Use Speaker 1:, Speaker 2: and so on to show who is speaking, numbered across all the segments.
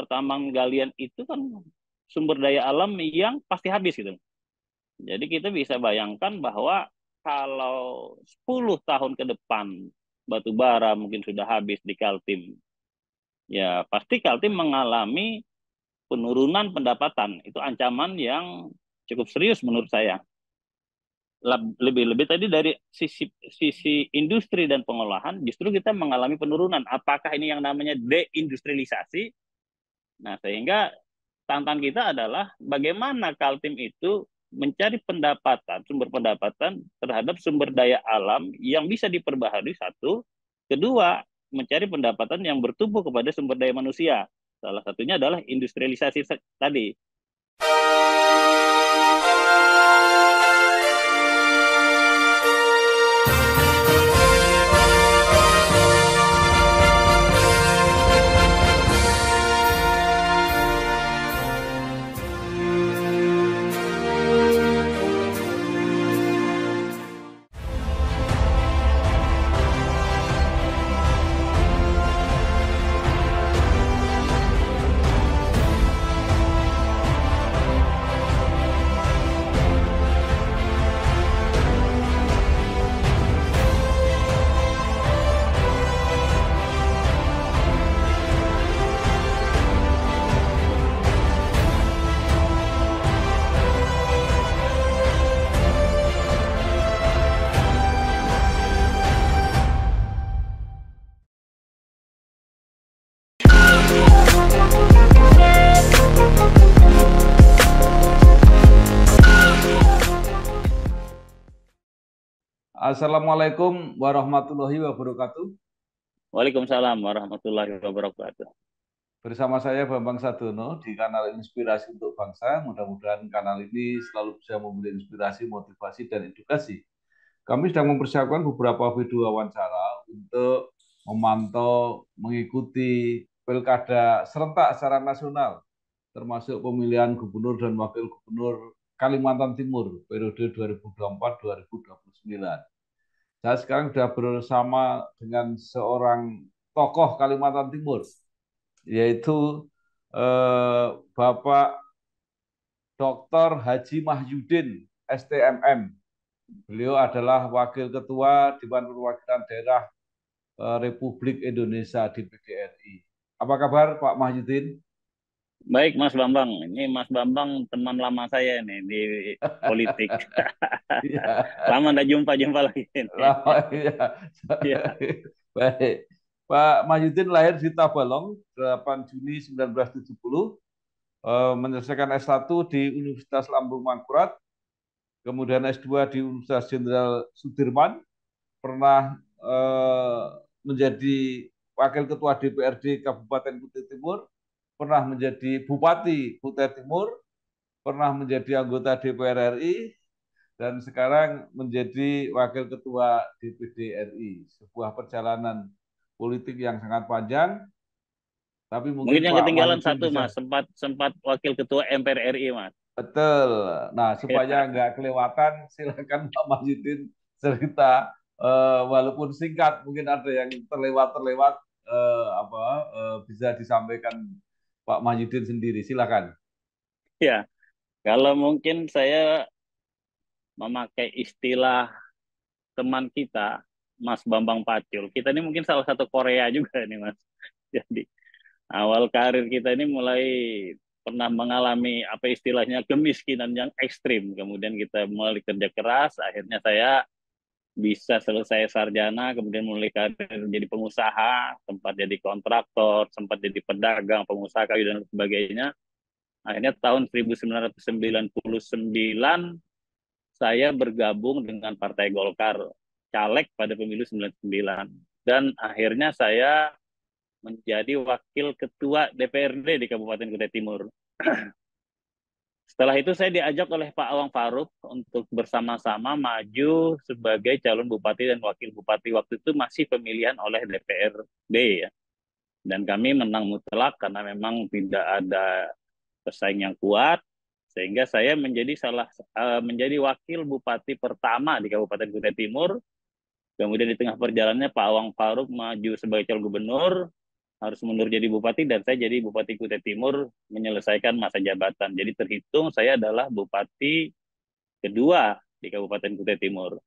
Speaker 1: pertambangan galian itu kan sumber daya alam yang pasti habis gitu. Jadi kita bisa bayangkan bahwa kalau 10 tahun ke depan batu bara mungkin sudah habis di Kaltim. Ya, pasti Kaltim mengalami penurunan pendapatan. Itu ancaman yang cukup serius menurut saya. Lebih-lebih tadi dari sisi sisi industri dan pengolahan justru kita mengalami penurunan. Apakah ini yang namanya deindustrialisasi Nah, sehingga tantangan kita adalah bagaimana Kaltim itu mencari pendapatan, sumber pendapatan terhadap sumber daya alam yang bisa diperbaharui satu, kedua mencari pendapatan yang bertumbuh kepada sumber daya manusia. Salah satunya adalah industrialisasi tadi.
Speaker 2: Assalamualaikum warahmatullahi wabarakatuh. Waalaikumsalam warahmatullahi wabarakatuh. Bersama saya Bambang Sadono di kanal Inspirasi untuk Bangsa. Mudah-mudahan kanal ini selalu bisa memberi inspirasi, motivasi, dan edukasi. Kami sedang mempersiapkan beberapa video wawancara untuk memantau, mengikuti pilkada serentak secara nasional, termasuk pemilihan gubernur dan wakil gubernur Kalimantan Timur periode 2024-2029. Saya sekarang sudah bersama dengan seorang tokoh Kalimantan Timur, yaitu eh, Bapak Dr. Haji Mahyudin, STMM. Beliau adalah Wakil Ketua Dewan Perwakilan Daerah eh, Republik Indonesia di
Speaker 1: PGRI.
Speaker 2: Apa kabar Pak Mahyudin?
Speaker 1: Baik Mas Bambang, ini Mas Bambang teman lama saya nih di politik. Iya. Lama tidak jumpa-jumpa lagi. Lama, ya.
Speaker 2: ya. Baik. Pak Mahyudin lahir di Tabalong 8 Juni 1970, eh, menyelesaikan S1 di Universitas Lambung Mangkurat, kemudian S2 di Universitas Jenderal Sudirman, pernah eh, menjadi Wakil Ketua DPRD Kabupaten Kutai Timur, pernah menjadi Bupati Kutai Timur, pernah menjadi anggota DPR RI, dan sekarang menjadi Wakil Ketua DPD RI. Sebuah perjalanan politik yang sangat panjang, tapi mungkin, mungkin yang Pak ketinggalan satu mas,
Speaker 1: sempat sempat Wakil Ketua MPR RI mas.
Speaker 2: Betul. Nah supaya ya. nggak kelewatan, silakan Pak Masjidin cerita uh, walaupun singkat mungkin ada yang terlewat terlewat uh, apa uh, bisa disampaikan Pak Majidin sendiri. Silakan.
Speaker 1: Ya, kalau mungkin saya memakai istilah teman kita, Mas Bambang Pacul. Kita ini mungkin salah satu Korea juga nih, Mas. Jadi awal karir kita ini mulai pernah mengalami apa istilahnya kemiskinan yang ekstrim. Kemudian kita mulai kerja keras, akhirnya saya bisa selesai sarjana, kemudian mulai karir jadi pengusaha, sempat jadi kontraktor, sempat jadi pedagang, pengusaha kayu dan sebagainya. Akhirnya tahun 1999 saya bergabung dengan Partai Golkar caleg pada pemilu 99 dan akhirnya saya menjadi wakil ketua DPRD di Kabupaten Kutai Timur. Setelah itu saya diajak oleh Pak Awang Faruk untuk bersama-sama maju sebagai calon bupati dan wakil bupati. Waktu itu masih pemilihan oleh DPRD ya. Dan kami menang mutlak karena memang tidak ada pesaing yang kuat sehingga saya menjadi salah eh, menjadi wakil bupati pertama di Kabupaten Kutai Timur. Kemudian di tengah perjalanannya Pak Awang Faruk maju sebagai calon gubernur, harus mundur jadi bupati dan saya jadi bupati Kutai Timur menyelesaikan masa jabatan. Jadi terhitung saya adalah bupati kedua di Kabupaten Kutai Timur.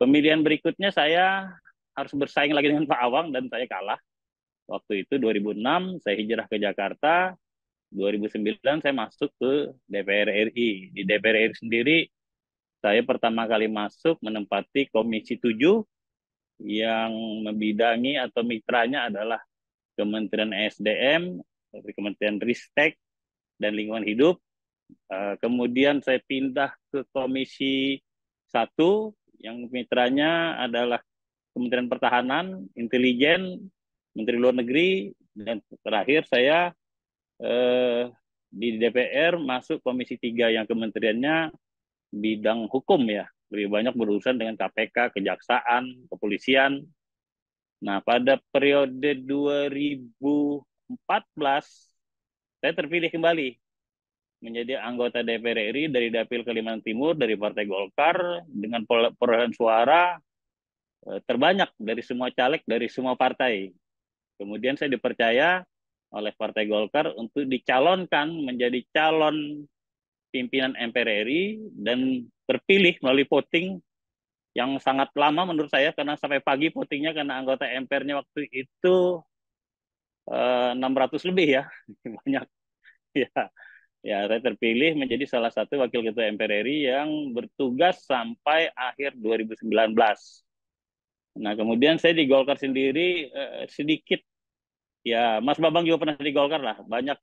Speaker 1: Pemilihan berikutnya saya harus bersaing lagi dengan Pak Awang dan saya kalah. Waktu itu 2006 saya hijrah ke Jakarta, 2009 saya masuk ke DPR RI. Di DPR RI sendiri saya pertama kali masuk menempati Komisi 7 yang membidangi atau mitranya adalah Kementerian SDM, dari Kementerian Ristek dan Lingkungan Hidup. Eh, kemudian saya pindah ke Komisi 1 yang mitranya adalah Kementerian Pertahanan, Intelijen, Menteri Luar Negeri, dan terakhir saya eh, di DPR masuk Komisi 3 yang kementeriannya bidang hukum ya, lebih banyak berurusan dengan KPK, kejaksaan, kepolisian, Nah, pada periode 2014 saya terpilih kembali menjadi anggota DPR RI dari Dapil Kalimantan Timur dari Partai Golkar dengan perolehan suara eh, terbanyak dari semua caleg dari semua partai. Kemudian saya dipercaya oleh Partai Golkar untuk dicalonkan menjadi calon pimpinan MPR RI dan terpilih melalui voting yang sangat lama menurut saya karena sampai pagi votingnya karena anggota MPR-nya waktu itu eh, 600 lebih ya banyak ya ya saya terpilih menjadi salah satu wakil ketua MPR RI yang bertugas sampai akhir 2019 nah kemudian saya di Golkar sendiri eh, sedikit ya Mas Babang juga pernah di Golkar lah banyak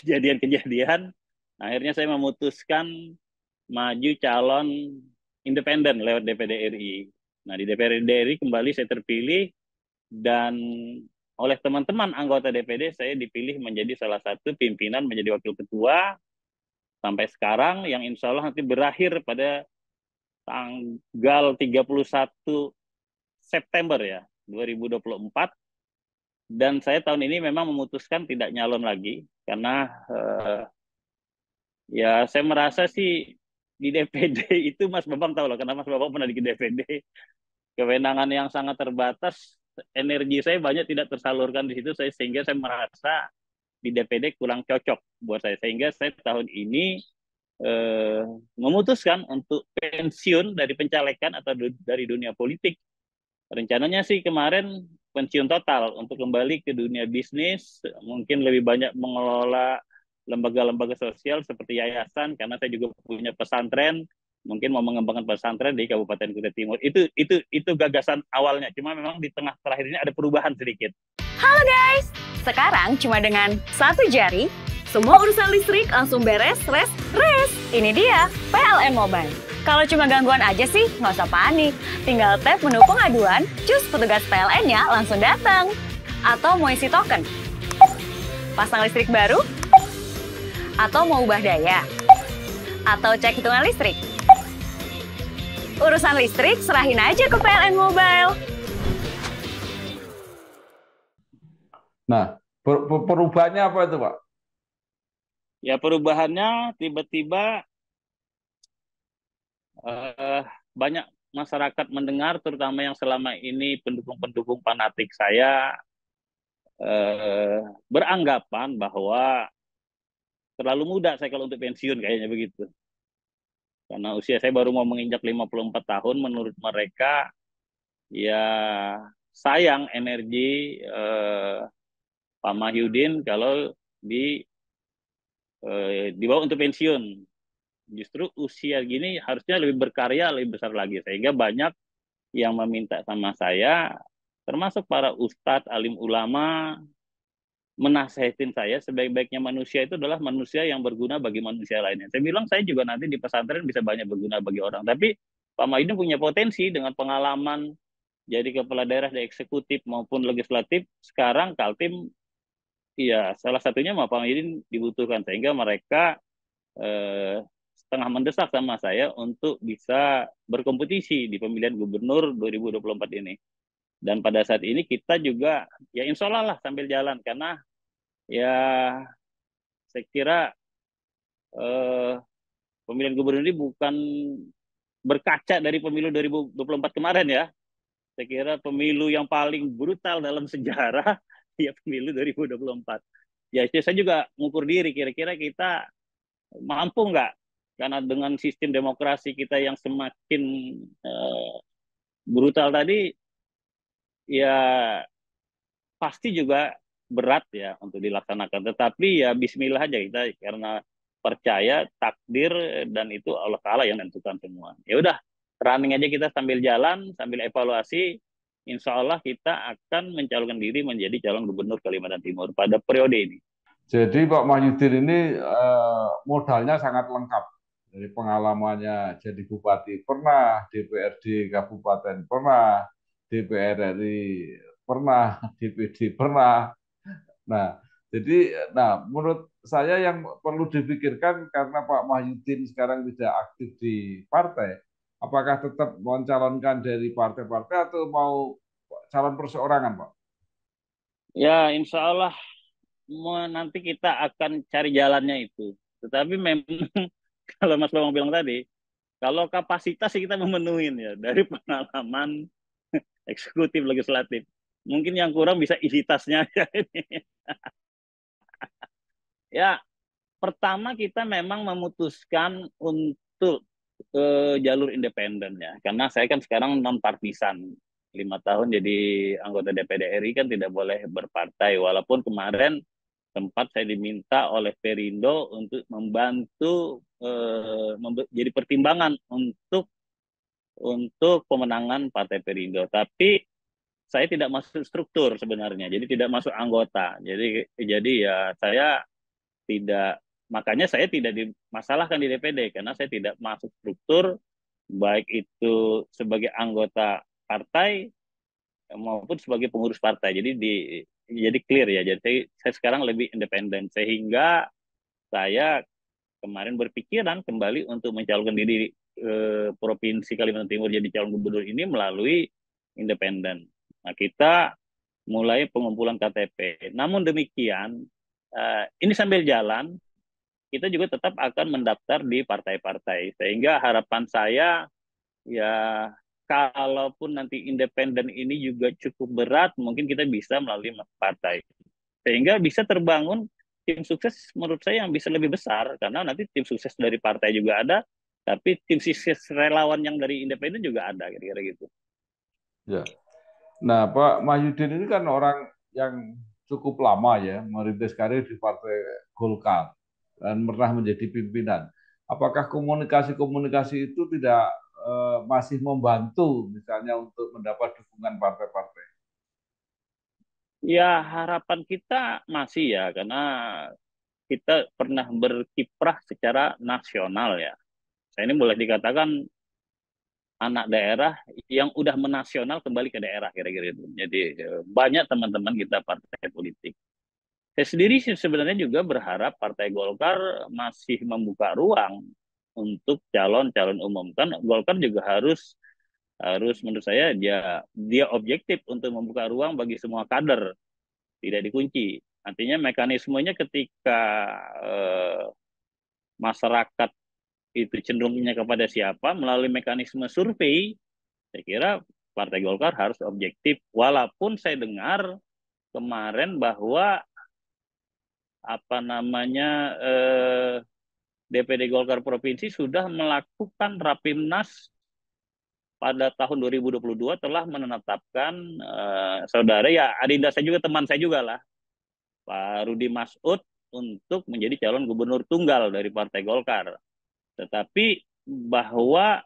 Speaker 1: kejadian-kejadian akhirnya saya memutuskan maju calon independen lewat DPD RI. Nah, di DPD RI kembali saya terpilih dan oleh teman-teman anggota DPD saya dipilih menjadi salah satu pimpinan menjadi wakil ketua sampai sekarang yang insya Allah nanti berakhir pada tanggal 31 September ya 2024 dan saya tahun ini memang memutuskan tidak nyalon lagi karena eh, ya saya merasa sih di DPD itu Mas Bambang tahu loh karena Mas Bambang pernah di DPD kewenangan yang sangat terbatas energi saya banyak tidak tersalurkan di situ saya sehingga saya merasa di DPD kurang cocok buat saya sehingga saya tahun ini eh, memutuskan untuk pensiun dari pencalekan atau du dari dunia politik rencananya sih kemarin pensiun total untuk kembali ke dunia bisnis mungkin lebih banyak mengelola lembaga-lembaga sosial seperti yayasan karena saya juga punya pesantren mungkin mau mengembangkan pesantren di Kabupaten Kutai Timur. Itu itu itu gagasan awalnya. Cuma memang di tengah terakhir ini ada perubahan sedikit. Halo guys, sekarang cuma dengan satu jari semua urusan listrik langsung beres, res, res. Ini dia PLN Mobile. Kalau cuma gangguan aja sih, nggak usah panik. Tinggal tap menu pengaduan, cus petugas PLN-nya langsung datang. Atau mau isi token. Pasang listrik baru, atau mau ubah daya? Atau cek hitungan listrik? Urusan listrik serahin aja ke PLN Mobile.
Speaker 2: Nah, per perubahannya apa itu, Pak?
Speaker 1: Ya, perubahannya tiba-tiba uh, banyak masyarakat mendengar, terutama yang selama ini pendukung-pendukung fanatik saya uh, beranggapan bahwa terlalu muda saya kalau untuk pensiun kayaknya begitu. Karena usia saya baru mau menginjak 54 tahun menurut mereka ya sayang energi eh, Pak Mahyudin kalau di eh, dibawa untuk pensiun. Justru usia gini harusnya lebih berkarya lebih besar lagi sehingga banyak yang meminta sama saya termasuk para ustadz alim ulama menasehatin saya sebaik-baiknya manusia itu adalah manusia yang berguna bagi manusia lainnya. Saya bilang saya juga nanti di pesantren bisa banyak berguna bagi orang. Tapi Pak Mahyudin punya potensi dengan pengalaman jadi kepala daerah di eksekutif maupun legislatif. Sekarang Kaltim, ya salah satunya Pak Mahyudin dibutuhkan sehingga mereka eh, setengah mendesak sama saya untuk bisa berkompetisi di pemilihan gubernur 2024 ini dan pada saat ini kita juga ya insya Allah lah sambil jalan karena ya saya kira eh, pemilihan gubernur ini bukan berkaca dari pemilu 2024 kemarin ya saya kira pemilu yang paling brutal dalam sejarah ya pemilu 2024 ya saya juga mengukur diri kira-kira kita mampu nggak karena dengan sistem demokrasi kita yang semakin eh, brutal tadi ya pasti juga berat ya untuk dilaksanakan. Tetapi ya Bismillah aja kita karena percaya takdir dan itu Allah Taala yang menentukan semua. Ya udah running aja kita sambil jalan sambil evaluasi. Insya Allah kita akan mencalonkan diri menjadi calon gubernur Kalimantan Timur pada periode ini.
Speaker 2: Jadi Pak Mahyudin ini eh, modalnya sangat lengkap dari pengalamannya jadi bupati pernah, DPRD kabupaten pernah, DPR RI pernah, DPD pernah. Nah, jadi nah menurut saya yang perlu dipikirkan karena Pak Mahyudin sekarang tidak aktif di partai, apakah tetap mencalonkan dari partai-partai atau mau calon perseorangan, Pak?
Speaker 1: Ya, insya Allah nanti kita akan cari jalannya itu. Tetapi memang kalau Mas Bambang bilang tadi, kalau kapasitas kita memenuhi ya dari pengalaman eksekutif legislatif. Mungkin yang kurang bisa isi tasnya. ya, pertama kita memang memutuskan untuk uh, jalur independen ya karena saya kan sekarang non partisan lima tahun jadi anggota DPD RI kan tidak boleh berpartai walaupun kemarin tempat saya diminta oleh Perindo untuk membantu eh, jadi pertimbangan untuk untuk pemenangan Partai Perindo. Tapi saya tidak masuk struktur sebenarnya, jadi tidak masuk anggota. Jadi jadi ya saya tidak makanya saya tidak dimasalahkan di DPD karena saya tidak masuk struktur baik itu sebagai anggota partai maupun sebagai pengurus partai. Jadi di jadi clear ya. Jadi saya sekarang lebih independen sehingga saya kemarin berpikiran kembali untuk mencalonkan diri eh, provinsi Kalimantan Timur jadi calon gubernur ini melalui independen. Nah, kita mulai pengumpulan KTP. Namun demikian, eh, ini sambil jalan, kita juga tetap akan mendaftar di partai-partai. Sehingga harapan saya, ya kalaupun nanti independen ini juga cukup berat, mungkin kita bisa melalui partai. Sehingga bisa terbangun tim sukses menurut saya yang bisa lebih besar karena nanti tim sukses dari partai juga ada tapi tim sukses relawan yang dari independen juga ada kira-kira gitu
Speaker 2: ya nah Pak Mahyudin ini kan orang yang cukup lama ya merintis karir di partai Golkar dan pernah menjadi pimpinan apakah komunikasi-komunikasi itu tidak eh, masih membantu misalnya untuk mendapat dukungan partai-partai
Speaker 1: Ya harapan kita masih ya karena kita pernah berkiprah secara nasional ya saya ini boleh dikatakan anak daerah yang udah menasional kembali ke daerah kira-kira itu. Jadi eh, banyak teman-teman kita partai politik. Saya sendiri sebenarnya juga berharap Partai Golkar masih membuka ruang untuk calon-calon umum. Kan Golkar juga harus harus menurut saya dia dia objektif untuk membuka ruang bagi semua kader. Tidak dikunci. Artinya mekanismenya ketika eh, masyarakat itu cenderungnya kepada siapa melalui mekanisme survei, saya kira Partai Golkar harus objektif. Walaupun saya dengar kemarin bahwa apa namanya eh, DPD Golkar Provinsi sudah melakukan rapimnas pada tahun 2022 telah menetapkan eh, saudara ya adinda saya juga teman saya juga lah Pak Rudi Masud untuk menjadi calon gubernur tunggal dari Partai Golkar. Tetapi bahwa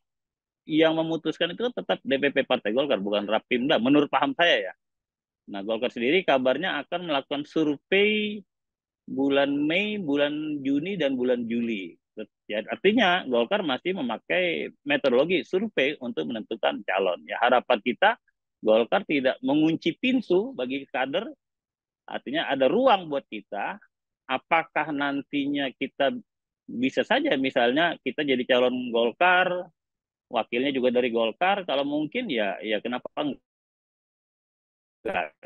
Speaker 1: yang memutuskan itu tetap DPP Partai Golkar, bukan Rapimda, menurut paham saya ya. Nah, Golkar sendiri kabarnya akan melakukan survei bulan Mei, bulan Juni, dan bulan Juli. Ya, artinya Golkar masih memakai metodologi survei untuk menentukan calon. Ya, harapan kita Golkar tidak mengunci pintu bagi kader, artinya ada ruang buat kita. Apakah nantinya kita bisa saja misalnya kita jadi calon Golkar, wakilnya juga dari Golkar, kalau mungkin ya ya kenapa enggak?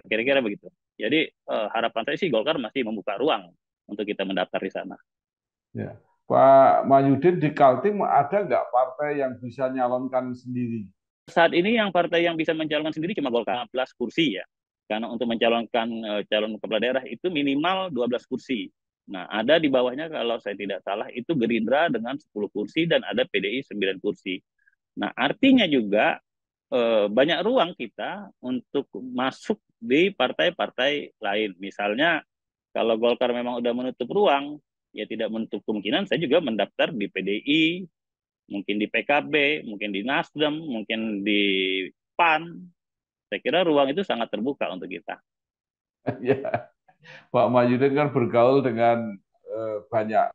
Speaker 1: Kira-kira begitu. Jadi uh, harapan saya sih Golkar masih membuka ruang untuk kita mendaftar di sana.
Speaker 2: Ya. Pak Mayudin di Kaltim ada
Speaker 1: nggak partai yang bisa nyalonkan sendiri? Saat ini yang partai yang bisa mencalonkan sendiri cuma Golkar 15 kursi ya. Karena untuk mencalonkan eh, calon kepala daerah itu minimal 12 kursi. Nah, ada di bawahnya kalau saya tidak salah itu Gerindra dengan 10 kursi dan ada PDI 9 kursi. Nah, artinya juga eh, banyak ruang kita untuk masuk di partai-partai lain. Misalnya kalau Golkar memang sudah menutup ruang, ya tidak menutup kemungkinan saya juga mendaftar di PDI, mungkin di PKB, mungkin di Nasdem, mungkin di PAN. Saya kira ruang itu sangat terbuka untuk kita. Ya,
Speaker 2: Pak Mahyudin kan bergaul dengan eh, banyak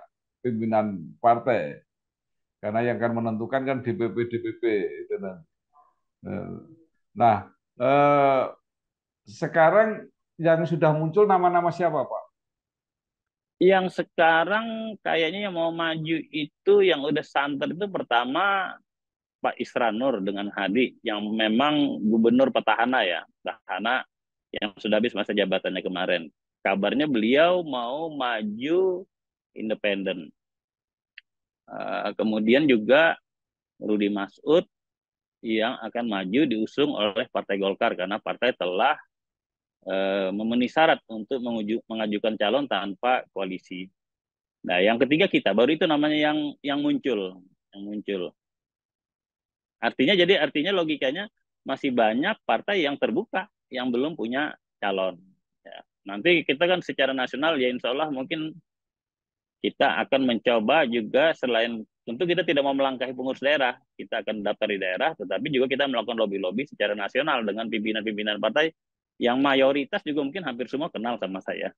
Speaker 2: pimpinan partai. Karena yang akan menentukan kan DPP DPP itu kan. eh, Nah, eh, sekarang yang sudah muncul nama-nama siapa, Pak?
Speaker 1: Yang sekarang kayaknya yang mau maju itu yang udah santer itu pertama Pak Isranur dengan Hadi yang memang gubernur petahana ya, petahana yang sudah habis masa jabatannya kemarin kabarnya beliau mau maju independen. Uh, kemudian juga Rudi Masud yang akan maju diusung oleh Partai Golkar karena partai telah uh, memenuhi syarat untuk menguju, mengajukan calon tanpa koalisi. Nah, yang ketiga kita baru itu namanya yang yang muncul, yang muncul. Artinya jadi artinya logikanya masih banyak partai yang terbuka yang belum punya calon. Nanti kita kan secara nasional ya insya Allah mungkin kita akan mencoba juga selain tentu kita tidak mau melangkahi pengurus daerah, kita akan daftar di daerah, tetapi juga kita melakukan lobby-lobby secara nasional dengan pimpinan-pimpinan partai yang mayoritas juga mungkin hampir semua kenal sama saya.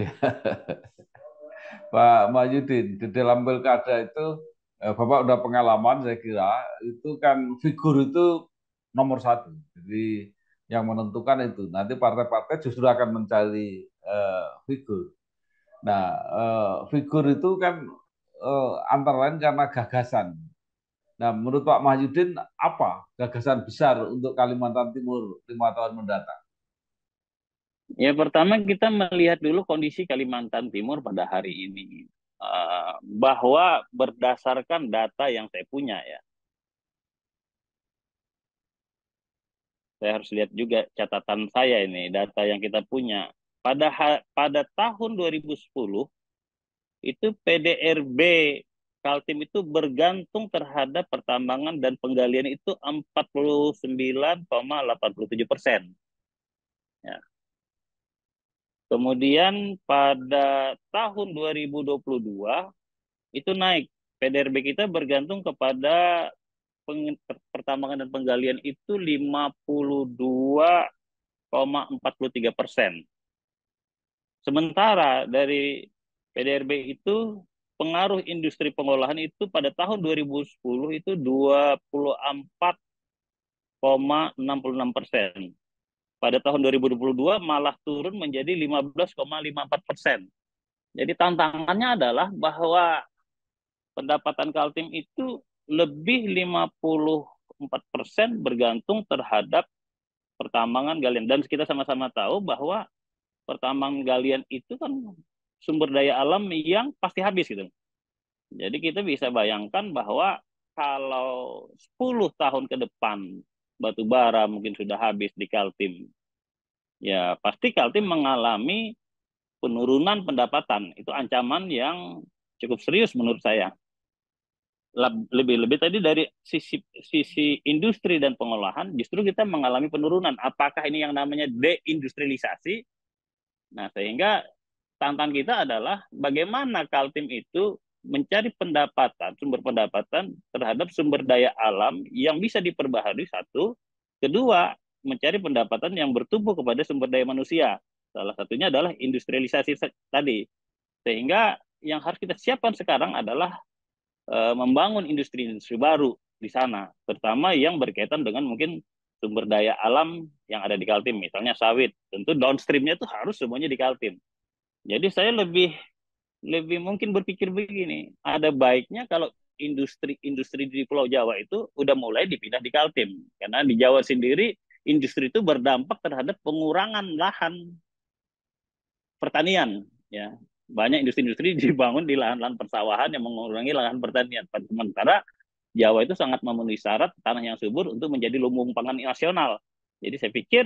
Speaker 2: Pak Majudin, di dalam pilkada itu eh, Bapak udah pengalaman saya kira itu kan figur itu nomor satu. Jadi yang menentukan itu nanti partai-partai justru akan mencari uh, figur. Nah uh, figur itu kan uh, antara lain karena gagasan. Nah menurut Pak Mahyudin apa gagasan besar untuk Kalimantan Timur lima
Speaker 1: tahun mendatang? Ya pertama kita melihat dulu kondisi Kalimantan Timur pada hari ini uh, bahwa berdasarkan data yang saya punya ya. Saya harus lihat juga catatan saya ini, data yang kita punya. Pada pada tahun 2010 itu PDRB Kaltim itu bergantung terhadap pertambangan dan penggalian itu 49,87 persen. Ya, Kemudian pada tahun 2022 itu naik. PDRB kita bergantung kepada pertambangan dan penggalian itu 52,43 persen. Sementara dari PDRB itu pengaruh industri pengolahan itu pada tahun 2010 itu 24,66 persen pada tahun 2022 malah turun menjadi 15,54 persen. Jadi tantangannya adalah bahwa pendapatan Kaltim itu lebih 54 persen bergantung terhadap pertambangan galian. Dan kita sama-sama tahu bahwa pertambangan galian itu kan sumber daya alam yang pasti habis gitu. Jadi kita bisa bayangkan bahwa kalau 10 tahun ke depan batu bara mungkin sudah habis di Kaltim. Ya, pasti Kaltim mengalami penurunan pendapatan. Itu ancaman yang cukup serius menurut saya. Lebih-lebih tadi dari sisi sisi industri dan pengolahan justru kita mengalami penurunan. Apakah ini yang namanya deindustrialisasi? Nah, sehingga tantangan kita adalah bagaimana Kaltim itu mencari pendapatan, sumber pendapatan terhadap sumber daya alam yang bisa diperbaharui satu, kedua mencari pendapatan yang bertumbuh kepada sumber daya manusia. Salah satunya adalah industrialisasi tadi. Sehingga yang harus kita siapkan sekarang adalah e, membangun industri-industri baru di sana, terutama yang berkaitan dengan mungkin sumber daya alam yang ada di Kaltim, misalnya sawit. Tentu downstreamnya itu harus semuanya di Kaltim. Jadi saya lebih lebih mungkin berpikir begini, ada baiknya kalau industri-industri di Pulau Jawa itu udah mulai dipindah di Kaltim. Karena di Jawa sendiri industri itu berdampak terhadap pengurangan lahan pertanian ya. Banyak industri-industri dibangun di lahan-lahan persawahan yang mengurangi lahan pertanian. Sementara Jawa itu sangat memenuhi syarat tanah yang subur untuk menjadi lumbung pangan nasional. Jadi saya pikir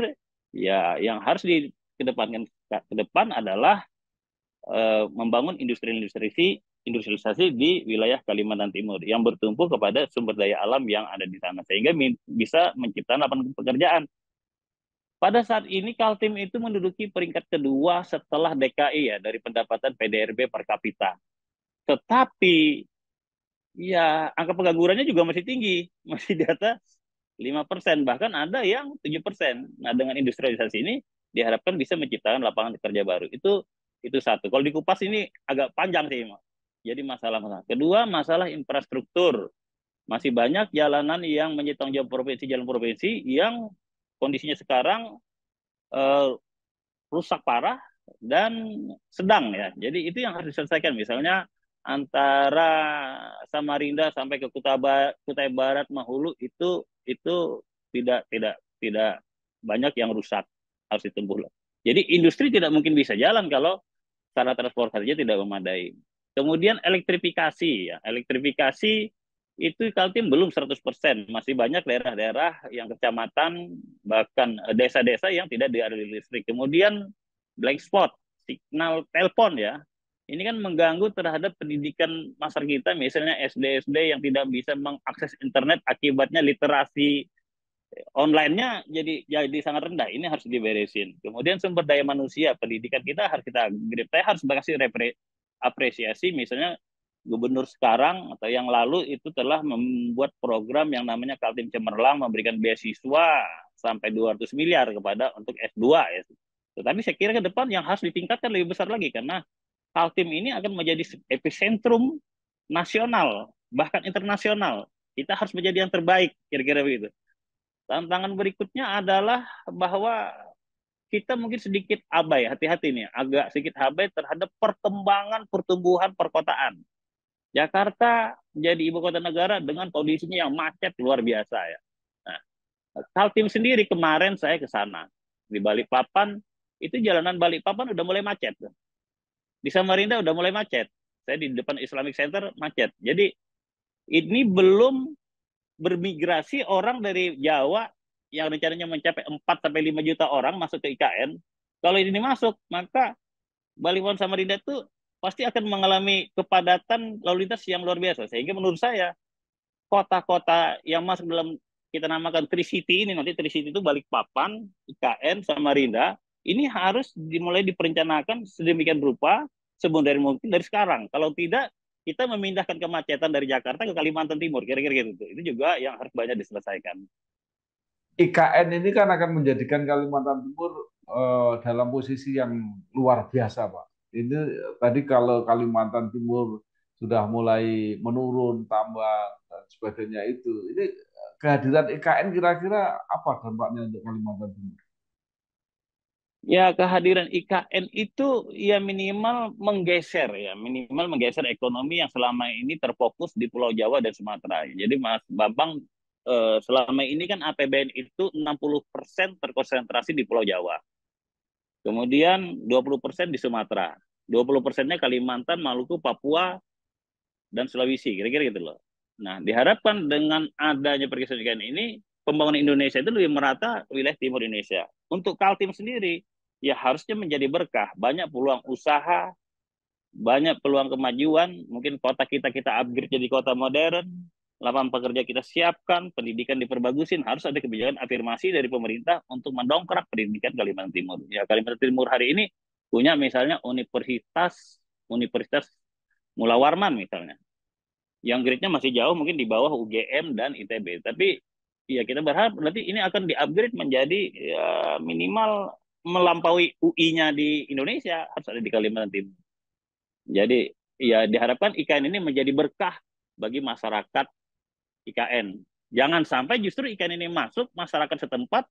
Speaker 1: ya yang harus dikedepankan ke depan adalah Eh, membangun industri-industri industrialisasi di wilayah Kalimantan Timur yang bertumpu kepada sumber daya alam yang ada di sana sehingga bisa menciptakan lapangan pekerjaan. Pada saat ini Kaltim itu menduduki peringkat kedua setelah DKI ya dari pendapatan PDRB per kapita. Tetapi ya angka penganggurannya juga masih tinggi, masih di atas 5%, bahkan ada yang 7%. Nah, dengan industrialisasi ini diharapkan bisa menciptakan lapangan kerja baru. Itu itu satu. Kalau dikupas ini agak panjang sih, Jadi masalah-masalah. Kedua, masalah infrastruktur. Masih banyak jalanan yang menyetong jalan provinsi, jalan provinsi yang kondisinya sekarang eh, rusak parah dan sedang ya. Jadi itu yang harus diselesaikan. Misalnya antara Samarinda sampai ke Barat, Kutai Barat, Mahulu itu itu tidak tidak tidak banyak yang rusak harus ditempuh. Jadi industri tidak mungkin bisa jalan kalau sarana transportasinya tidak memadai. Kemudian elektrifikasi ya. Elektrifikasi itu Kaltim belum 100%, masih banyak daerah-daerah yang kecamatan bahkan eh, desa-desa yang tidak dialiri listrik. Kemudian blank spot, signal telepon ya. Ini kan mengganggu terhadap pendidikan masyarakat kita, misalnya SD-SD yang tidak bisa mengakses internet akibatnya literasi online-nya jadi jadi sangat rendah. Ini harus diberesin. Kemudian sumber daya manusia, pendidikan kita harus kita saya harus repre, apresiasi misalnya gubernur sekarang atau yang lalu itu telah membuat program yang namanya Kaltim Cemerlang memberikan beasiswa sampai 200 miliar kepada untuk S2 ya. Tetapi saya kira ke depan yang harus ditingkatkan lebih besar lagi karena Kaltim ini akan menjadi epicentrum nasional bahkan internasional. Kita harus menjadi yang terbaik kira-kira begitu tantangan berikutnya adalah bahwa kita mungkin sedikit abai, hati-hati nih, agak sedikit abai terhadap perkembangan pertumbuhan perkotaan. Jakarta jadi ibu kota negara dengan kondisinya yang macet luar biasa ya. Nah, tim sendiri kemarin saya ke sana di Balikpapan itu jalanan Balikpapan udah mulai macet. Di Samarinda udah mulai macet. Saya di depan Islamic Center macet. Jadi ini belum bermigrasi orang dari Jawa yang rencananya mencapai 4 sampai 5 juta orang masuk ke IKN. Kalau ini masuk, maka Baliwon Samarinda itu pasti akan mengalami kepadatan lalu lintas yang luar biasa. Sehingga menurut saya kota-kota yang masuk dalam kita namakan Tri City ini nanti Tri City itu Balikpapan, IKN, Samarinda ini harus dimulai diperencanakan sedemikian rupa dari mungkin dari sekarang. Kalau tidak kita memindahkan kemacetan dari Jakarta ke Kalimantan Timur, kira-kira gitu. Itu juga yang harus banyak diselesaikan.
Speaker 2: IKN ini kan akan menjadikan Kalimantan Timur uh, dalam posisi yang luar biasa, Pak. Ini eh, tadi kalau Kalimantan Timur sudah mulai menurun, tambah, dan sebagainya itu, ini eh, kehadiran IKN kira-kira apa dampaknya untuk Kalimantan Timur?
Speaker 1: ya kehadiran IKN itu ya minimal menggeser ya minimal menggeser ekonomi yang selama ini terfokus di Pulau Jawa dan Sumatera. Jadi Mas Bambang eh, selama ini kan APBN itu 60% terkonsentrasi di Pulau Jawa. Kemudian 20% di Sumatera. 20 persennya Kalimantan, Maluku, Papua, dan Sulawesi. Kira-kira gitu loh. Nah, diharapkan dengan adanya pergeseran ini, pembangunan Indonesia itu lebih merata wilayah timur Indonesia. Untuk Kaltim sendiri, ya harusnya menjadi berkah. Banyak peluang usaha, banyak peluang kemajuan, mungkin kota kita kita upgrade jadi kota modern, lapangan pekerja kita siapkan, pendidikan diperbagusin, harus ada kebijakan afirmasi dari pemerintah untuk mendongkrak pendidikan Kalimantan Timur. Ya, Kalimantan Timur hari ini punya misalnya universitas Universitas Mula Warman misalnya. Yang grade-nya masih jauh mungkin di bawah UGM dan ITB. Tapi ya kita berharap nanti ini akan di-upgrade menjadi ya, minimal melampaui UI-nya di Indonesia harus ada di Kalimantan Timur. Jadi ya diharapkan IKN ini menjadi berkah bagi masyarakat IKN. Jangan sampai justru IKN ini masuk masyarakat setempat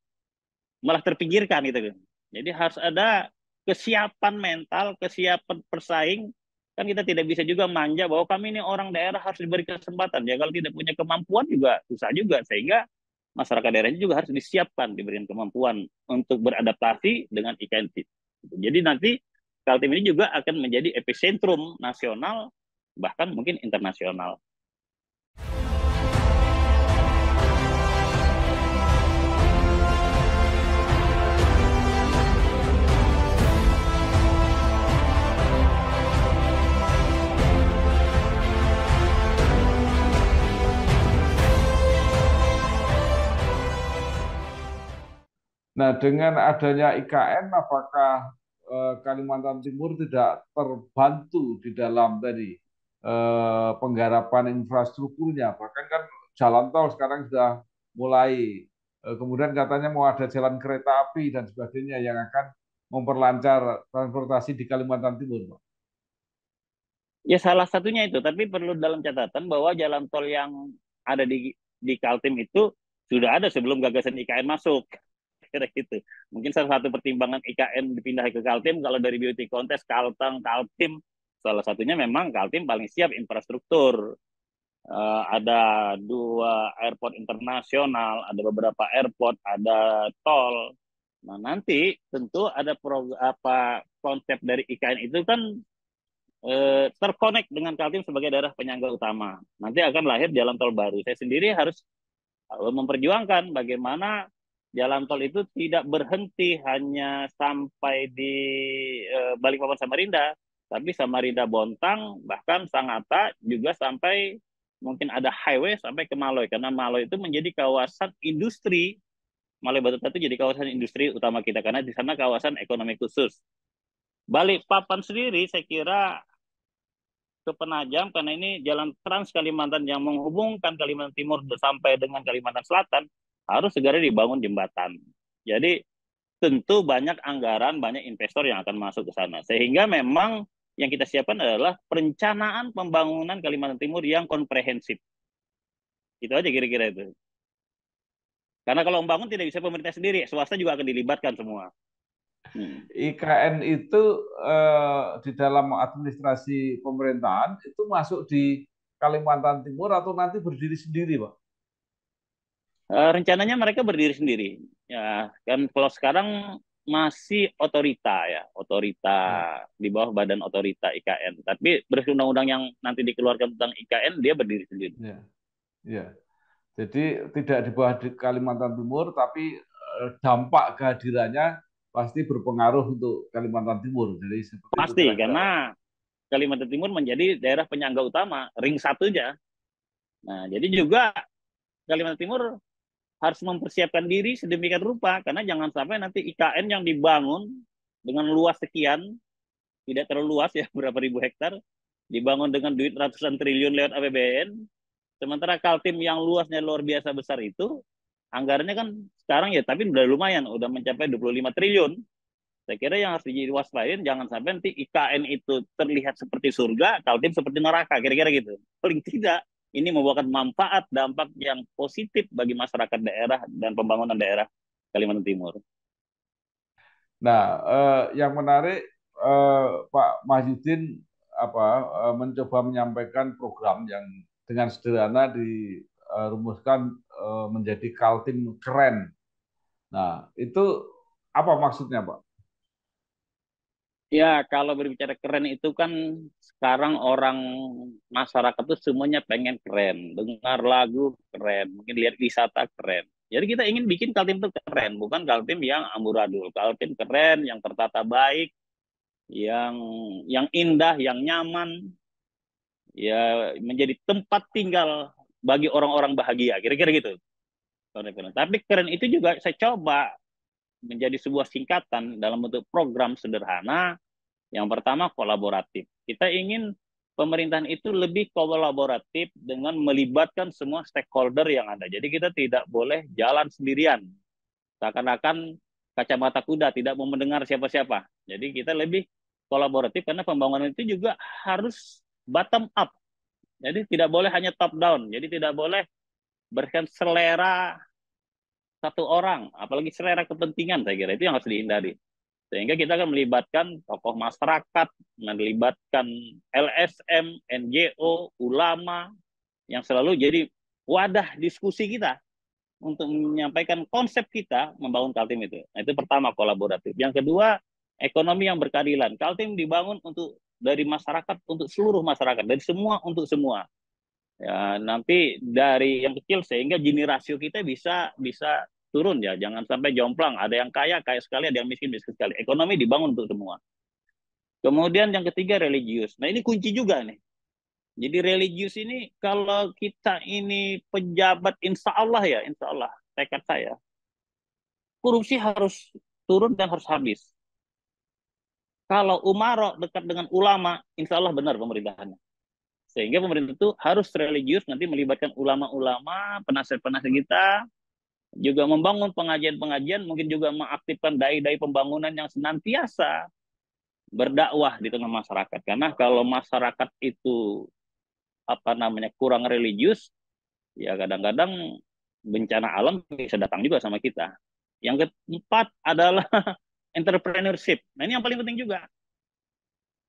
Speaker 1: malah terpinggirkan gitu. Jadi harus ada kesiapan mental, kesiapan persaing. Kan kita tidak bisa juga manja bahwa kami ini orang daerah harus diberi kesempatan. Ya kalau tidak punya kemampuan juga susah juga sehingga masyarakat daerahnya juga harus disiapkan, diberikan kemampuan untuk beradaptasi dengan IKN Jadi nanti Kaltim ini juga akan menjadi epicentrum nasional, bahkan mungkin internasional.
Speaker 2: Nah, dengan adanya IKN, apakah eh, Kalimantan Timur tidak terbantu di dalam tadi eh, penggarapan infrastrukturnya. Bahkan kan jalan tol sekarang sudah mulai. Eh, kemudian katanya mau ada jalan kereta api dan sebagainya yang akan memperlancar transportasi di Kalimantan Timur, Pak.
Speaker 1: Ya salah satunya itu, tapi perlu dalam catatan bahwa jalan tol yang ada di di Kaltim itu sudah ada sebelum gagasan IKN masuk kira-kira gitu. Mungkin salah satu pertimbangan IKN dipindah ke Kaltim kalau dari beauty contest Kalteng, Kaltim salah satunya memang Kaltim paling siap infrastruktur. Uh, ada dua airport internasional, ada beberapa airport, ada tol. Nah nanti tentu ada pro, apa konsep dari IKN itu kan eh, terkonek dengan Kaltim sebagai daerah penyangga utama. Nanti akan lahir jalan tol baru. Saya sendiri harus eh, memperjuangkan bagaimana jalan tol itu tidak berhenti hanya sampai di eh, Balikpapan Samarinda, tapi Samarinda Bontang bahkan Sangatta juga sampai mungkin ada highway sampai ke Maloy karena Maloy itu menjadi kawasan industri Maloy Batu itu jadi kawasan industri utama kita karena di sana kawasan ekonomi khusus. Balikpapan sendiri saya kira ke Penajam karena ini jalan Trans Kalimantan yang menghubungkan Kalimantan Timur sampai dengan Kalimantan Selatan harus segera dibangun jembatan. Jadi tentu banyak anggaran, banyak investor yang akan masuk ke sana. Sehingga memang yang kita siapkan adalah perencanaan pembangunan Kalimantan Timur yang komprehensif. Itu aja kira-kira itu. Karena kalau membangun tidak bisa pemerintah sendiri, swasta juga akan dilibatkan semua.
Speaker 2: Hmm. IKN itu eh, di dalam administrasi pemerintahan itu masuk di Kalimantan Timur atau nanti berdiri sendiri, Pak?
Speaker 1: Eh, rencananya mereka berdiri sendiri. Ya, kan kalau sekarang masih otorita ya, otorita hmm. di bawah badan otorita IKN. Tapi berdasarkan undang-undang yang nanti dikeluarkan tentang IKN, dia berdiri sendiri. Ya.
Speaker 2: ya. Jadi tidak di bawah Kalimantan Timur, tapi eh, dampak kehadirannya pasti berpengaruh untuk Kalimantan Timur. Jadi pasti
Speaker 1: karena Kalimantan Timur menjadi daerah penyangga utama, ring satunya. Nah, jadi juga Kalimantan Timur harus mempersiapkan diri sedemikian rupa karena jangan sampai nanti IKN yang dibangun dengan luas sekian tidak terlalu luas ya berapa ribu hektar dibangun dengan duit ratusan triliun lewat APBN sementara Kaltim yang luasnya luar biasa besar itu anggarannya kan sekarang ya tapi udah lumayan udah mencapai 25 triliun saya kira yang harus diwaspain jangan sampai nanti IKN itu terlihat seperti surga Kaltim seperti neraka kira-kira gitu paling tidak ini membawakan manfaat dampak yang positif bagi masyarakat daerah dan pembangunan daerah Kalimantan Timur.
Speaker 2: Nah, eh, yang menarik eh, Pak Mahyudin apa eh, mencoba menyampaikan program yang dengan sederhana dirumuskan eh, menjadi Kaltim keren. Nah, itu apa maksudnya, Pak?
Speaker 1: Ya, kalau berbicara keren itu kan sekarang orang masyarakat itu semuanya pengen keren, dengar lagu keren, mungkin lihat wisata keren. Jadi kita ingin bikin Kaltim itu keren, bukan Kaltim yang amburadul. Kaltim keren, yang tertata baik, yang yang indah, yang nyaman, ya menjadi tempat tinggal bagi orang-orang bahagia, kira-kira gitu. Tapi keren itu juga saya coba menjadi sebuah singkatan dalam bentuk program sederhana yang pertama kolaboratif. Kita ingin pemerintahan itu lebih kolaboratif dengan melibatkan semua stakeholder yang ada. Jadi kita tidak boleh jalan sendirian. Seakan-akan kacamata kuda tidak mau mendengar siapa-siapa. Jadi kita lebih kolaboratif karena pembangunan itu juga harus bottom up. Jadi tidak boleh hanya top down. Jadi tidak boleh berikan selera satu orang, apalagi selera kepentingan saya kira itu yang harus dihindari. Sehingga kita akan melibatkan tokoh masyarakat, melibatkan LSM, NGO, ulama, yang selalu jadi wadah diskusi kita untuk menyampaikan konsep kita membangun Kaltim itu. Nah, itu pertama kolaboratif. Yang kedua, ekonomi yang berkeadilan. Kaltim dibangun untuk dari masyarakat untuk seluruh masyarakat, dari semua untuk semua. Ya, nanti dari yang kecil sehingga generasi kita bisa bisa turun ya, jangan sampai jomplang. Ada yang kaya kaya sekali, ada yang miskin miskin sekali. Ekonomi dibangun untuk semua. Kemudian yang ketiga religius. Nah ini kunci juga nih. Jadi religius ini kalau kita ini pejabat, insya Allah ya, insya Allah tekad saya. Korupsi harus turun dan harus habis. Kalau umaro dekat dengan ulama, insya Allah benar pemerintahannya. Sehingga pemerintah itu harus religius nanti melibatkan ulama-ulama, penasihat-penasihat kita, juga membangun pengajian-pengajian, mungkin juga mengaktifkan dai-dai pembangunan yang senantiasa berdakwah di tengah masyarakat. Karena kalau masyarakat itu apa namanya kurang religius, ya kadang-kadang bencana alam bisa datang juga sama kita. Yang keempat adalah entrepreneurship. Nah ini yang paling penting juga.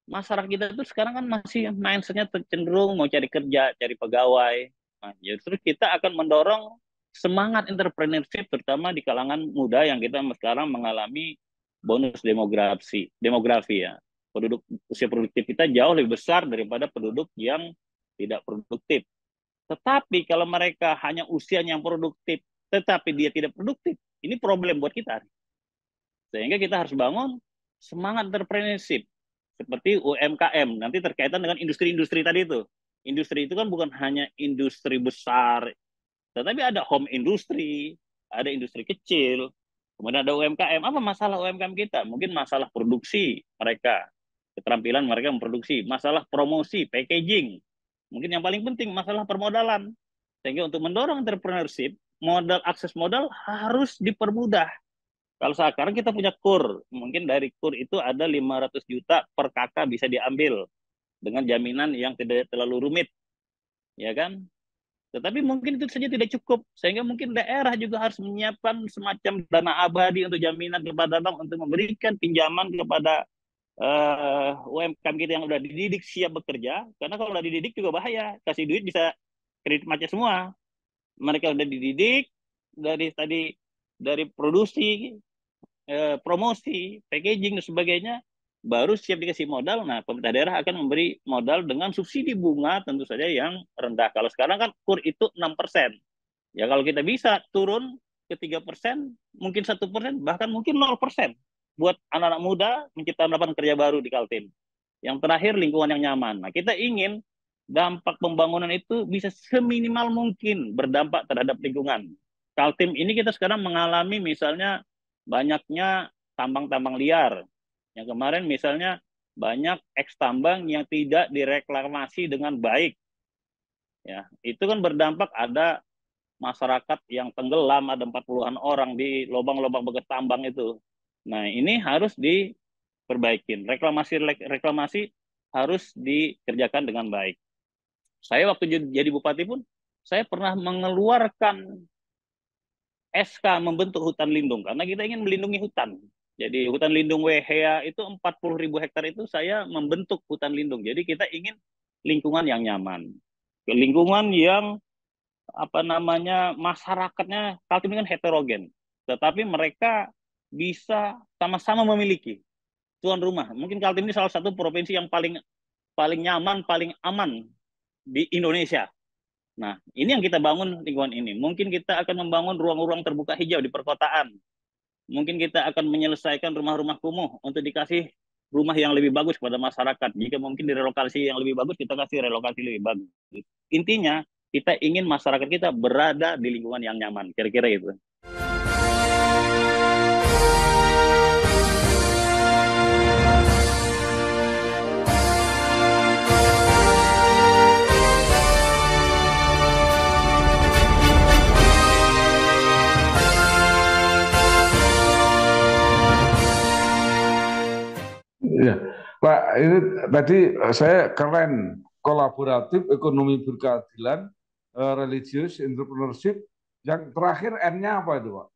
Speaker 1: Masyarakat kita itu sekarang kan masih mindsetnya cenderung mau cari kerja, cari pegawai. Nah, justru kita akan mendorong semangat entrepreneurship terutama di kalangan muda yang kita sekarang mengalami bonus demografi demografi ya penduduk usia produktif kita jauh lebih besar daripada penduduk yang tidak produktif tetapi kalau mereka hanya usia yang produktif tetapi dia tidak produktif ini problem buat kita sehingga kita harus bangun semangat entrepreneurship seperti UMKM nanti terkaitan dengan industri-industri tadi itu industri itu kan bukan hanya industri besar tetapi ada home industry, ada industri kecil, kemudian ada UMKM. Apa masalah UMKM kita? Mungkin masalah produksi mereka, keterampilan mereka memproduksi, masalah promosi, packaging. Mungkin yang paling penting masalah permodalan. Sehingga untuk mendorong entrepreneurship, modal akses modal harus dipermudah. Kalau sekarang kita punya kur, mungkin dari kur itu ada 500 juta per kakak bisa diambil dengan jaminan yang tidak terlalu rumit ya kan tetapi mungkin itu saja tidak cukup, sehingga mungkin daerah juga harus menyiapkan semacam dana abadi untuk jaminan kepada bank untuk memberikan pinjaman kepada uh, eh, UMKM kita yang sudah dididik siap bekerja. Karena kalau sudah dididik juga bahaya, kasih duit bisa kredit macet semua. Mereka sudah dididik dari tadi dari produksi, eh, promosi, packaging dan sebagainya baru siap dikasih modal, nah pemerintah daerah akan memberi modal dengan subsidi bunga tentu saja yang rendah. Kalau sekarang kan kur itu 6%. Ya kalau kita bisa turun ke 3%, mungkin 1%, bahkan mungkin 0% buat anak-anak muda menciptakan lapangan kerja baru di Kaltim. Yang terakhir lingkungan yang nyaman. Nah, kita ingin dampak pembangunan itu bisa seminimal mungkin berdampak terhadap lingkungan. Kaltim ini kita sekarang mengalami misalnya banyaknya tambang-tambang liar yang kemarin misalnya banyak eks tambang yang tidak direklamasi dengan baik. Ya, itu kan berdampak ada masyarakat yang tenggelam ada 40-an orang di lubang-lubang bekas tambang itu. Nah, ini harus diperbaikin. Reklamasi reklamasi harus dikerjakan dengan baik. Saya waktu jadi bupati pun saya pernah mengeluarkan SK membentuk hutan lindung karena kita ingin melindungi hutan. Jadi hutan lindung Wehea itu 40 ribu hektar itu saya membentuk hutan lindung. Jadi kita ingin lingkungan yang nyaman, lingkungan yang apa namanya masyarakatnya kalau kan heterogen, tetapi mereka bisa sama-sama memiliki tuan rumah. Mungkin Kaltim ini salah satu provinsi yang paling paling nyaman, paling aman di Indonesia. Nah, ini yang kita bangun lingkungan ini. Mungkin kita akan membangun ruang-ruang terbuka hijau di perkotaan mungkin kita akan menyelesaikan rumah-rumah kumuh untuk dikasih rumah yang lebih bagus kepada masyarakat. Jika mungkin direlokasi yang lebih bagus, kita kasih relokasi lebih bagus. Intinya, kita ingin masyarakat kita berada di lingkungan yang nyaman. Kira-kira itu.
Speaker 2: ini tadi saya keren kolaboratif ekonomi berkeadilan eh, religius entrepreneurship yang terakhir N-nya apa itu pak?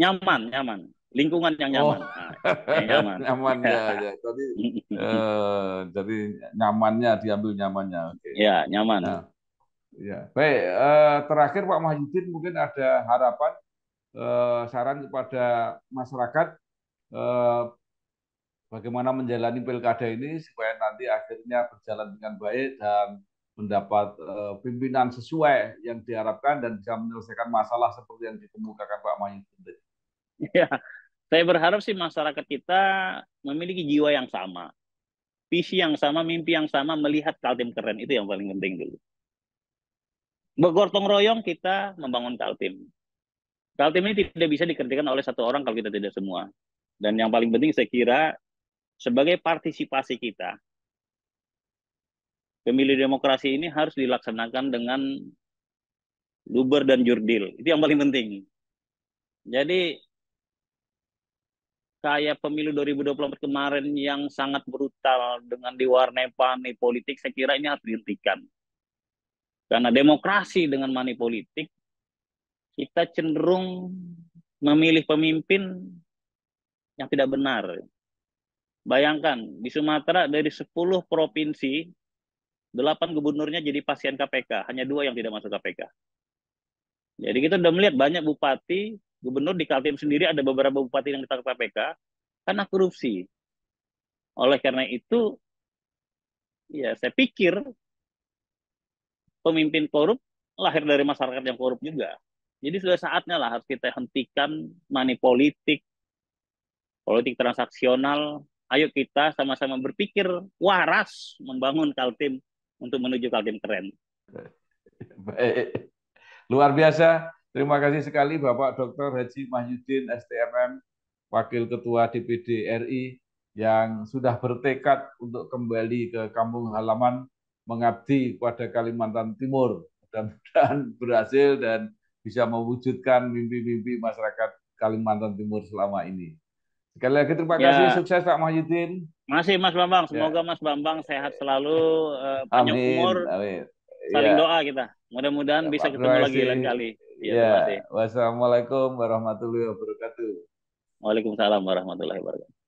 Speaker 1: Nyaman nyaman lingkungan yang nyaman. Oh. Nah,
Speaker 2: yang nyaman. nyaman ya, ya. Jadi, eh, jadi nyamannya diambil nyamannya. Okay. Ya nyaman. Nah. Ya baik eh, terakhir Pak Mahyudin mungkin ada harapan eh, saran kepada masyarakat eh, bagaimana menjalani pilkada ini supaya nanti akhirnya berjalan dengan baik dan mendapat uh, pimpinan sesuai yang diharapkan dan bisa
Speaker 1: menyelesaikan masalah seperti yang dikemukakan Pak Mayu Ya, saya berharap sih masyarakat kita memiliki jiwa yang sama, visi yang sama, mimpi yang sama, melihat Kaltim keren itu yang paling penting dulu. Bergotong royong kita membangun Kaltim. Kaltim ini tidak bisa dikerjakan oleh satu orang kalau kita tidak semua. Dan yang paling penting saya kira sebagai partisipasi kita, pemilu demokrasi ini harus dilaksanakan dengan luber dan jurdil. Itu yang paling penting. Jadi kayak pemilu 2024 kemarin yang sangat brutal dengan diwarnai panik politik, saya kira ini harus dihentikan. Karena demokrasi dengan money politik, kita cenderung memilih pemimpin yang tidak benar. Bayangkan di Sumatera dari 10 provinsi 8 gubernurnya jadi pasien KPK, hanya dua yang tidak masuk KPK. Jadi kita sudah melihat banyak bupati, gubernur di Kaltim sendiri ada beberapa bupati yang ditangkap KPK karena korupsi. Oleh karena itu, ya saya pikir pemimpin korup lahir dari masyarakat yang korup juga. Jadi sudah saatnya lah harus kita hentikan manipolitik, politik transaksional, ayo kita sama-sama berpikir waras membangun Kaltim untuk menuju Kaltim keren. Baik.
Speaker 2: Luar biasa. Terima kasih sekali Bapak Dr. Haji Mahyudin STMM, Wakil Ketua DPD RI yang sudah bertekad untuk kembali ke kampung halaman mengabdi pada Kalimantan Timur. dan, mudahan berhasil dan bisa mewujudkan mimpi-mimpi masyarakat Kalimantan Timur selama ini. Sekali lagi terima ya. kasih, ya. sukses Pak Mahyudin.
Speaker 1: Masih Mas Bambang, ya. semoga ya. Mas Bambang sehat selalu, uh, eh, panjang amin, umur,
Speaker 2: amin. saling ya. doa
Speaker 1: kita. Mudah-mudahan ya, bisa ketemu lagi lain kali. Ya, ya.
Speaker 2: Wassalamualaikum warahmatullahi wabarakatuh.
Speaker 1: Waalaikumsalam warahmatullahi wabarakatuh.